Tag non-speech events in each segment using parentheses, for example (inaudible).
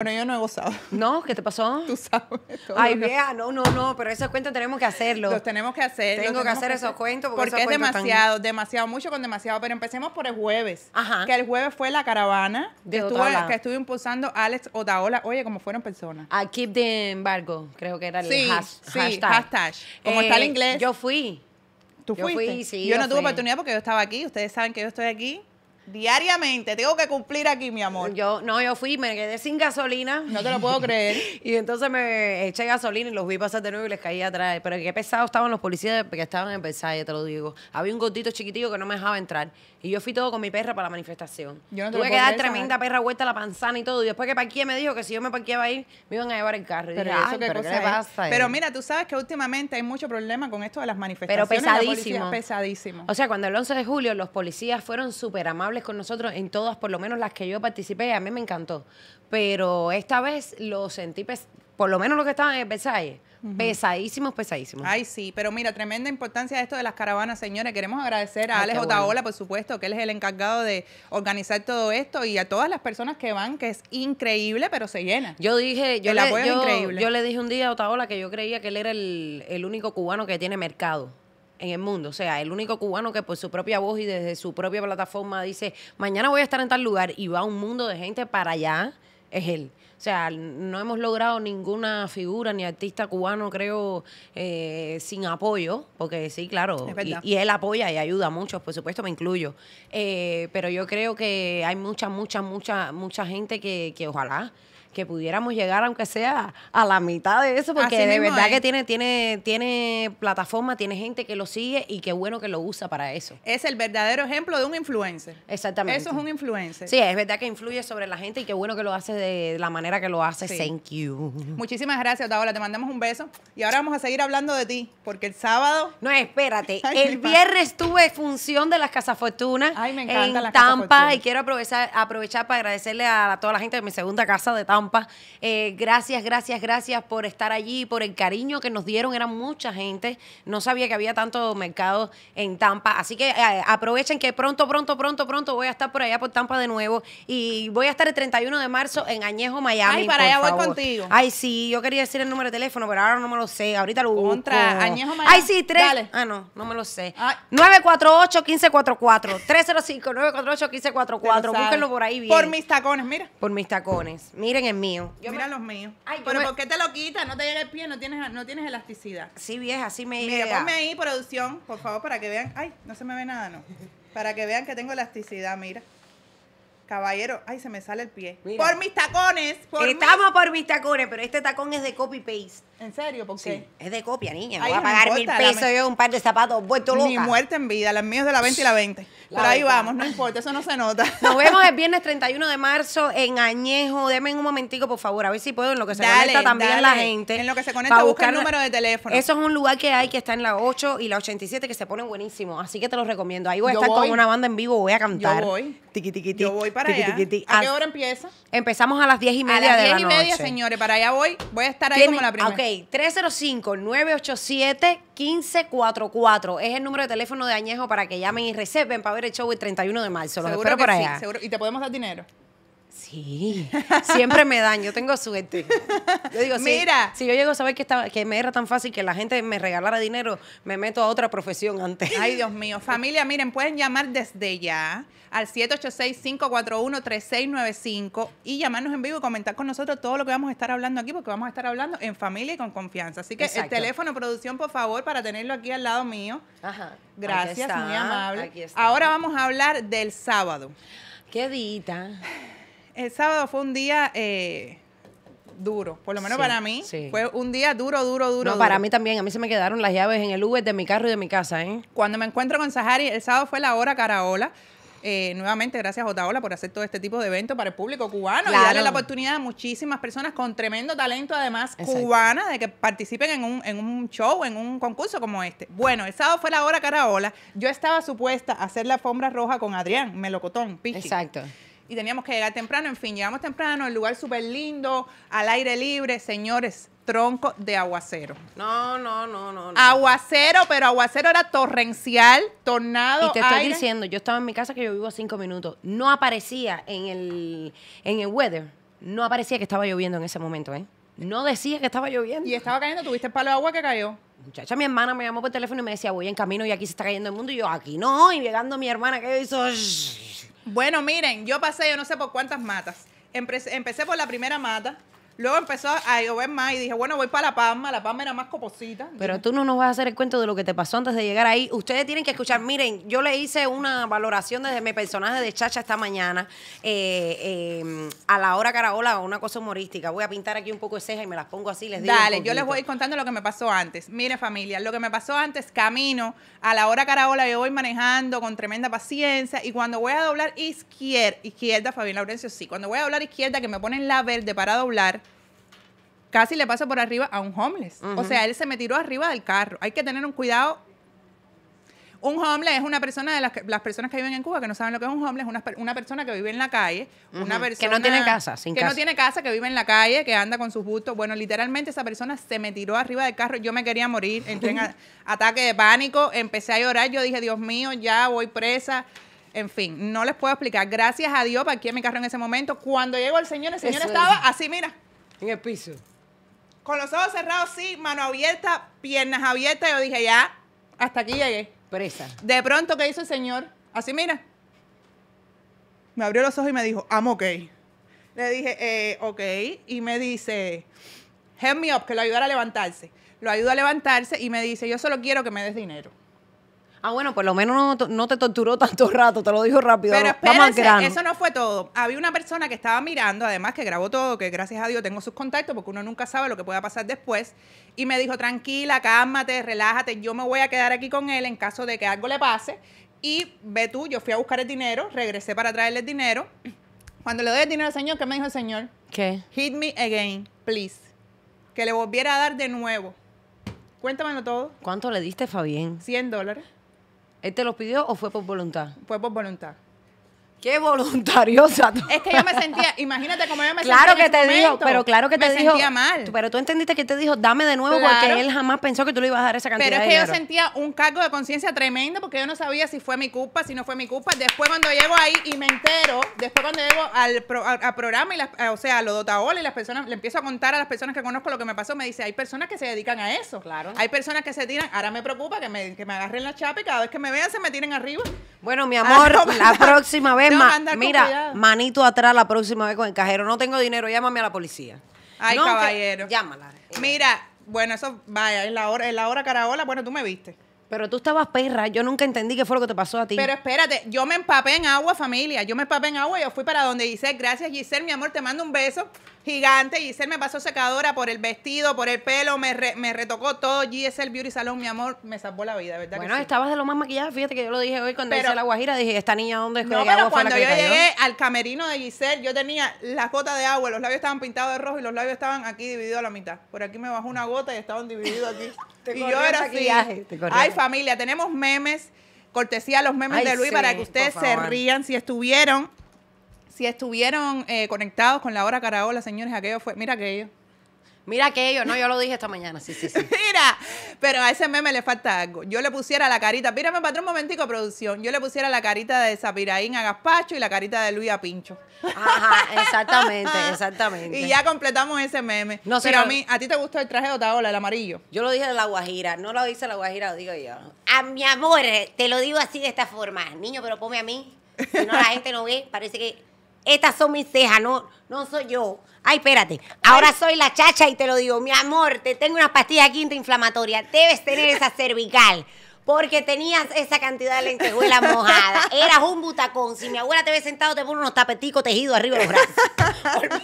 Bueno, yo no he gozado. ¿No? ¿Qué te pasó? Tú sabes. Ay, vea, no, no, no, pero esos cuentos tenemos que hacerlos. Los tenemos que hacer. Tengo que hacer, esos cuentos porque, es demasiado, demasiado, mucho con demasiado. Pero empecemos por el jueves. Ajá. Que el jueves fue la caravana de que, estuve, que estuve impulsando Alex Otaola. Oye, como fueron personas. A ah, Keep the Embargo, creo que era el sí, sí, hashtag. Como está el eh, inglés. Yo fui. ¿Tú yo yo, no tuve oportunidad porque yo estaba aquí. Ustedes saben que yo estoy aquí diariamente. Tengo que cumplir aquí, mi amor. Yo, no, yo fui, me quedé sin gasolina. No te lo puedo creer. (laughs) y entonces me eché gasolina y los vi pasar de nuevo y les caí atrás. Pero qué pesado estaban los policías que estaban en Versailles, te lo digo. Había un gordito chiquitito que no me dejaba entrar. Y yo fui todo con mi perra para la manifestación. Yo Tuve que dar tremenda perra vuelta a la panzana y todo. Y después que parqué me dijo que si yo me parqueaba ahí, me iban a llevar el carro. pero eso qué cosa Pero mira, tú sabes que últimamente hay mucho problema con esto de las manifestaciones. Pero pesadísimo. pesadísimo. O sea, cuando el 11 de julio los policías fueron súper amables con nosotros en todas, por lo menos las que yo participé, a mí me encantó. Pero esta vez lo sentí, por lo menos lo que estaban en pesaje Pesadísimos, pesadísimos. Ay, sí, pero mira, tremenda importancia esto de las caravanas, señores. Queremos agradecer a Alex Otaola, por supuesto, que él es el encargado de organizar todo esto y a todas las personas que van, que es increíble, pero se llena. Yo dije, yo, le, le dije un día a Otaola que yo creía que él era el único cubano que tiene mercado en el mundo. O sea, el único cubano que por su propia voz y desde su propia plataforma dice, mañana voy a estar en tal lugar y va un mundo de gente para allá, es él. O sea, no hemos logrado ninguna figura ni artista cubano, creo, eh, sin apoyo, porque sí, claro, y, él apoya y ayuda a muchos, por supuesto, me incluyo. Eh, pero yo creo que hay mucha, mucha, mucha, mucha gente que, que ojalá que pudiéramos llegar, aunque sea a la mitad de eso, porque de verdad que tiene, tiene, tiene plataforma, tiene gente que lo sigue y qué bueno que lo usa para eso. Es el verdadero ejemplo de un influencer. Exactamente. Eso es un influencer. Sí, es verdad que influye sobre la gente y qué bueno que lo hace de la manera que lo hace. Thank you. Muchísimas gracias, Daola Te mandamos un beso. Y ahora vamos a seguir hablando de ti, porque el sábado. No, espérate. (laughs) el viernes tuve función de las casas Ay, me encanta. En Tampa. y quiero aprovechar, aprovechar para agradecerle a toda la gente de mi segunda casa de Tampa Tampa, eh, gracias, gracias, gracias por estar allí, por el cariño que nos dieron. Eran mucha gente. No sabía que había tanto mercado en Tampa. Así que eh, aprovechen que pronto, pronto, pronto, pronto voy a estar por allá por Tampa de nuevo. Y voy a estar el 31 de marzo en Añejo, Miami. Ay, para allá voy contigo. Ay, sí, yo quería decir el número de teléfono, pero ahora no me lo sé. Ahorita lo busco. Contra Añejo, Miami. Ay, sí, tres. Ah, no, no me lo sé. 948-1544. 305-948-1544. Búsquenlo por ahí bien. Por mis tacones, mira. Por mis tacones. Miren mío. Mira los míos. pero ¿por qué te lo quitas? No te llega el pie, no tienes, no tienes elasticidad. Sí, vieja, así me llega. Mira, ponme ahí producción, por favor, para que vean. Ay, no se me ve nada, no. Para que vean que tengo elasticidad, mira. Caballero, ay, se me sale el pie. Por mis tacones. Por Estamos por mis tacones, pero este tacón es de copy-paste. ¿En serio? ¿Por qué? es de copia, niña. me voy a pagar mil pesos yo un par de zapatos vuelto loca. Ni muerte en vida. Las mías de la 20 y la 20. pero ahí vamos, no importa, eso no se nota. (laughs) Nos vemos el viernes 31 de marzo en Añejo. Deme un momentico, por favor, a ver si puedo, en lo que se conecta también la gente. En lo que se conecta, buscar el número de teléfono. Eso es un lugar que hay que está en la 8 y la 87 que se ponen buenísimo. Así que te lo recomiendo. Ahí voy a estar con una banda en vivo, voy a cantar. Yo voy. Yo voy para allá. ¿A qué hora empieza? Empezamos a las diez y media a las de la y media, señores. Para allá voy. Voy a estar ahí como la primera. Ok, 305-987-1544. Es el número de teléfono de Añejo para que llamen y reserven para ver el show el 31 de marzo. Seguro que por allá. Sí, seguro. ¿Y te podemos dar dinero? Sí, siempre me dan, yo tengo suerte. Yo digo, Mira. Si, yo llego a saber que, me era tan fácil que la gente me regalara dinero, me meto a otra profesión antes. Ay, (laughs) Dios mío. Familia, miren, pueden llamar desde ya al 786-541-3695 y llamarnos en vivo y comentar con nosotros todo lo que vamos a estar hablando aquí, porque vamos a estar hablando en familia y con confianza. Así que el eh, teléfono, producción, por favor, para tenerlo aquí al lado mío. Ajá. Gracias, muy amable. Ahora vamos a hablar del sábado. Qué dita el sábado fue un día eh, duro, por lo menos para mí. Fue un día duro, duro, duro. No, para mí también. A mí se me quedaron las llaves en el Uber de mi carro y de mi casa, ¿eh? Cuando me encuentro con Sahari, el sábado fue la hora caraola. Eh, nuevamente, gracias Jotaola por hacer todo este tipo de evento para el público cubano y darle la oportunidad a muchísimas personas con tremendo talento, además cubana, de que participen en un, en un show, en un concurso como este. Bueno, el sábado fue la hora caraola. Yo estaba supuesta a hacer la alfombra roja con Adrián, Melocotón, Pichi. Exacto y teníamos que llegar temprano. En fin, llegamos temprano, el lugar súper lindo, al aire libre, señores, tronco de aguacero. No, no, no, no. Aguacero, pero aguacero era torrencial, tornado. Y te estoy diciendo, yo estaba en mi casa que yo vivo cinco minutos. No aparecía en el, en el weather, no aparecía que estaba lloviendo en ese momento, ¿eh? No decía que estaba lloviendo. Y estaba cayendo, tuviste el palo de agua que cayó. Muchacha, mi hermana me llamó por teléfono y me decía, voy en camino y aquí se está cayendo el mundo. Y yo, aquí no. Y llegando mi hermana que hizo. Shh. Bueno, miren, yo pasé yo no sé por cuántas matas. Empecé, por la primera mata, Luego empezó a llover más y dije, bueno, voy para La Palma. La Palma era más coposita. Pero tú no nos vas a hacer el cuento de lo que te pasó antes de llegar ahí. Ustedes tienen que escuchar. Miren, yo le hice una valoración desde mi personaje de Chacha esta mañana. Eh, eh, a la hora caraola, una cosa humorística. Voy a pintar aquí un poco de ceja y me las pongo así. Les digo Dale, yo les voy contando lo que me pasó antes. Mire, familia, lo que me pasó antes, camino a la hora carabola yo voy manejando con tremenda paciencia. Y cuando voy a doblar izquierda, izquierda, Fabián Laurencio, sí. Cuando voy a doblar izquierda, que me ponen la verde para doblar casi le paso por arriba a un homeless. O sea, él se me tiró arriba del carro. Hay que tener un cuidado. Un homeless es una persona de las, las personas que viven en Cuba que no saben lo que es un homeless, una, una persona que vive en la calle, una persona que no tiene casa, sin que no tiene casa, que vive en la calle, que anda con sus gustos. Bueno, literalmente esa persona se me tiró arriba del carro, yo me quería morir, entré en (laughs) ataque de pánico, empecé a llorar, yo dije, "Dios mío, ya voy presa." En fin, no les puedo explicar. Gracias a Dios, en mi carro en ese momento. Cuando llegó el señor, el señor estaba así, mira, en el piso con los ojos cerrados, sí, mano abierta, piernas abiertas. Yo dije, ya, hasta aquí llegué. Presa. De pronto, ¿qué hizo el señor? Así, mira. Me abrió los ojos y me dijo, I'm okay. Le dije, eh, ok. Y me dice, help me up, que lo ayudara a levantarse. Lo ayudó a levantarse y me dice, yo solo quiero que me des dinero. Ah, bueno, por lo menos no, te torturó tanto (laughs) rato, te lo dijo rápido. Pero espérense, eso no fue todo. Había una persona que estaba mirando, además que grabó todo, que gracias a Dios tengo sus contactos, porque uno nunca sabe lo que pueda pasar después. Y me dijo, tranquila, cálmate, relájate, yo me voy a quedar aquí con él en caso de que algo le pase. Y ve tú, yo fui a buscar el dinero, regresé para traerle el dinero. (clears throat) Cuando le doy el dinero al señor, ¿qué me dijo el señor? ¿Qué? Hit me again, please. Que le volviera a dar de nuevo. Cuéntamelo todo. ¿Cuánto le diste, Fabián? 100 dólares. ¿Él te los pidió o fue por voluntad? Fue por voluntad. Qué voluntariosa. Tú. Es que yo me sentía, imagínate cómo yo me sentía. Claro que te dijo, pero claro que te dijo. Me sentía mal. pero tú entendiste que te dijo, dame de nuevo porque él jamás pensó que tú le ibas a dar esa cantidad. Pero es que yo sentía un cargo de conciencia tremendo porque yo no sabía si fue mi culpa, si no fue mi culpa. Después cuando llego ahí y me entero, después cuando llego al programa, y o sea, a lo y las personas, le empiezo a contar a las personas que conozco lo que me pasó, me dice, hay personas que se dedican a eso. Claro. Hay personas que se tiran, ahora me preocupa que me, que me agarren la chapa y cada vez que me vean se me tiren arriba. Bueno, mi amor, la próxima vez mira, manito atrás la próxima vez con el cajero. No tengo dinero, llámame a la policía. Ay, caballero. llámala. Mira, bueno, eso, vaya, en la hora, en la hora caraola, bueno, tú me viste. Pero tú estabas perra, yo nunca entendí qué fue lo que te pasó a ti. Pero espérate, yo me empapé en agua, familia. Yo me empapé en agua, y yo fui para donde Giselle. Gracias, Giselle, mi amor, te mando un beso gigante. Giselle me pasó secadora por el vestido, por el pelo, me, re, me retocó todo. Giselle Beauty Salón, mi amor, me salvó la vida, ¿verdad? Bueno, estabas de lo más maquillada. Fíjate que yo lo dije hoy cuando hice la guajira. Dije, ¿esta niña dónde es No, pero cuando yo llegué al camerino de Giselle, yo tenía las gotas de agua, los labios estaban pintados de rojo y los labios estaban aquí divididos a la mitad. Por aquí me bajó una gota y estaban divididos aquí. (laughs) y yo era así. Ay, familia, tenemos memes cortesía a los memes de Luis para que ustedes se rían si estuvieron si estuvieron eh, conectados con la hora caraola, señores, aquello fue. Mira aquello. Mira aquello, no, yo lo dije esta mañana, sí, sí, sí. (laughs) Mira, pero a ese meme le falta algo. Yo le pusiera la carita, mírame patrón, un momentico, producción. Yo le pusiera la carita de Zapiraín a Gaspacho y la carita de Luis a Pincho. Ajá, (laughs) exactamente, exactamente. Y ya completamos ese meme. No, pero a mí, ¿a ti te gustó el traje de taola, el amarillo? Yo lo dije de la Guajira, no lo dice la Guajira, lo digo yo. A mi amor, te lo digo así de esta forma. Niño, pero ponme a mí. Si no, la (laughs) gente no ve, parece que estas son mis cejas, no, no soy yo. Ay, espérate, ahora soy la chacha y te lo digo, mi amor, te tengo una pastilla quinta inflamatoria. debes tener esa cervical porque tenías esa cantidad de lentejuelas (laughs) mojadas. Eras un butacón. Si mi abuela te ve sentado, te pone unos tapeticos tejidos arriba de los brazos.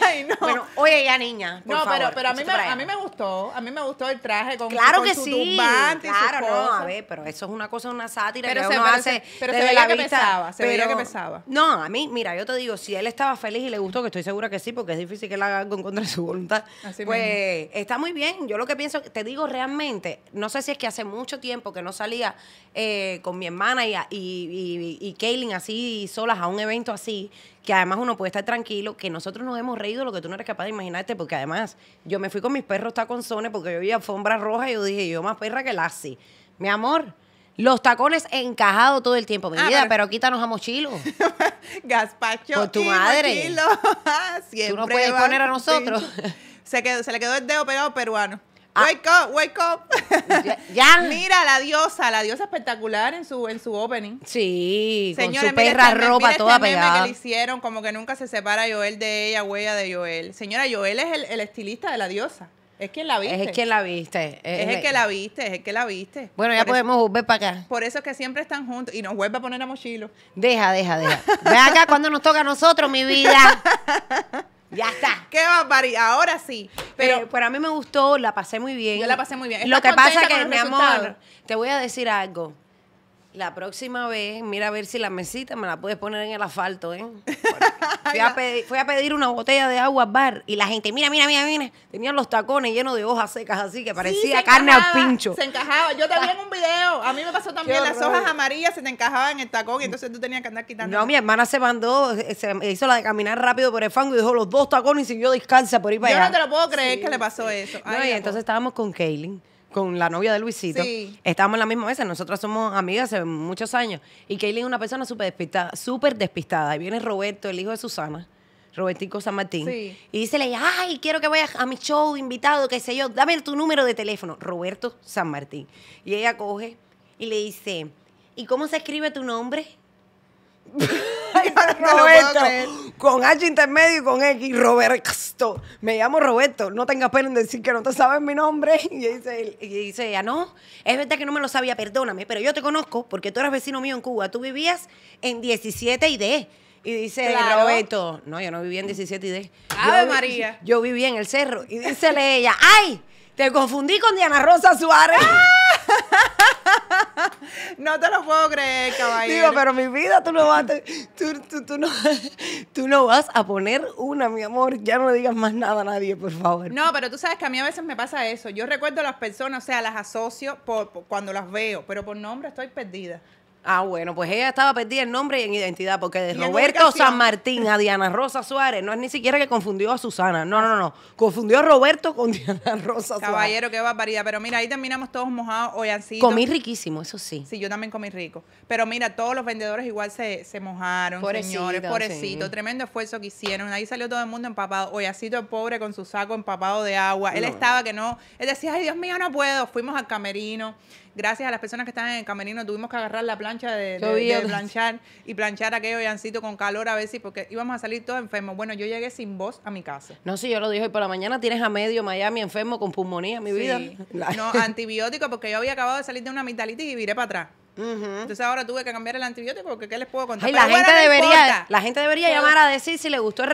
Ay, no. Bueno, oye ya, niña. no, pero, pero a, mí me, a mí me gustó. A mí me gustó el traje con, claro que sí. claro, no, a ver, pero eso es una cosa, una sátira pero se, pero veía que pesaba, se veía que pesaba. No, a mí, mira, yo te digo, si él estaba feliz y le gustó, que estoy segura que sí, porque es difícil que él haga algo en contra de su voluntad, Así pues está muy bien. Yo lo que pienso, te digo realmente, no sé si es que hace mucho mucho tiempo que no salía eh, con mi hermana y, y, y, Kaylin así solas a un evento así, que además uno puede estar tranquilo, que nosotros nos hemos reído lo que tú no eres capaz de imaginarte, porque además yo me fui con mis perros taconzones porque yo vi alfombra roja y yo dije, yo más perra que Lassie. Mi amor, los tacones encajados todo el tiempo, mi ah, vida, pero... quítanos a mochilos. (laughs) Gaspacho. Por tu madre. (laughs) tú no puedes poner a nosotros. Se, quedó, se le quedó el dedo pegado peruano. Ah. Wake up, wake up. Ya, (laughs) Mira la diosa, la diosa espectacular en su, en su opening. Sí, Señora, con su perra este ropa este toda este pegada. que le hicieron, como que nunca se separa Joel de ella, huella de Joel. Señora, Joel es el, estilista de la diosa. Es quien la viste. Es el la viste. Es, el, que la viste, es el que la viste. Bueno, ya podemos ver para acá. Por eso es que siempre están juntos. Y nos vuelve a poner a mochilo. Deja, deja, deja. Ve acá cuando nos toca a nosotros, mi vida. (laughs) Ya está. Qué barbaridad. Ahora sí. Pero, eh, para a mí me gustó, la pasé muy bien. Yo la pasé muy bien. Lo que pasa es que, mi amor, te voy a decir algo. La próxima vez, mira a ver si la mesita me la puedes poner en el asfalto, ¿eh? Fui a, pedir, una botella de agua bar y la gente, mira, mira, mira, mira. Tenían los tacones llenos de hojas secas así que parecía carne al pincho. Se encajaba. Yo también un video. A mí me pasó también. Las hojas amarillas se te encajaban en el tacón y entonces tú tenías que andar quitando. No, mi hermana se mandó, eh, se hizo la de caminar rápido por el fango y dejó los dos tacones y siguió descansa por ir para allá. Yo no te lo puedo creer que le pasó eso. entonces estábamos con Kaylin con la novia de Luisito. Sí. Estábamos en la misma mesa, nosotras somos amigas hace muchos años. Y Kaylin es una persona súper despistada, súper despistada. Y viene Roberto, el hijo de Susana, Robertico San Martín, sí. y dicele, ay, quiero que vayas a mi show, invitado, qué sé yo, dame tu número de teléfono, Roberto San Martín. Y ella coge y le dice, ¿y cómo se escribe tu nombre? (laughs) con H intermedio y con X, Roberto. Me llamo Roberto. No tengas pena en decir que no te sabes mi nombre. (laughs) Y dice, él, y dice ella, no, es verdad que no me lo sabía, perdóname, pero yo te conozco porque tú eras vecino mío en Cuba. Tú vivías en 17 y D. Y dice Roberto, no, yo no vivía en 17 y D. Ave María. Yo vivía en el cerro. Y dícele ella, ¡ay! Te confundí con Diana Rosa Suárez. ¡Ah! (laughs) no te lo puedo creer, caballero. Digo, pero mi vida, tú no vas, (laughs) tú, no, vas a poner una, mi amor. Ya no digas más nada a nadie, por favor. No, pero tú sabes que a mí a veces me pasa eso. Yo recuerdo a las personas, o sea, las asocio cuando las veo, pero por nombre estoy perdida. Ah, bueno, pues ella estaba perdida en nombre y en identidad, porque de Roberto San Martín a Diana Rosa Suárez, no es ni siquiera que confundió a Susana, no, no, no, confundió a Roberto con (laughs) Diana Rosa Suárez. Caballero, qué barbaridad, pero mira, ahí terminamos todos mojados, hoy así. Comí riquísimo, eso sí. Sí, yo también comí rico, pero mira, todos los vendedores igual se, mojaron, señores, pobrecito, tremendo esfuerzo que hicieron, ahí salió todo el mundo empapado, Hoyacito el pobre con su saco empapado de agua, él estaba que no, él decía, ay Dios mío, no puedo, fuimos al camerino, gracias a las personas que estaban en el camerino tuvimos que agarrar la planta de, planchar y planchar aquello llancito con calor a veces porque íbamos a salir todos enfermos. Bueno, yo llegué sin voz a mi casa. No, si yo lo dije y por la mañana, tienes a medio Miami enfermo con pulmonía, mi vida. No, (laughs) antibiótico, porque yo había acabado de salir de una mitalitis y viré para atrás. Entonces ahora tuve que cambiar el antibiótico porque ¿qué les puedo contar? la, gente debería, la, gente debería, la gente debería llamar a decir si le gustó el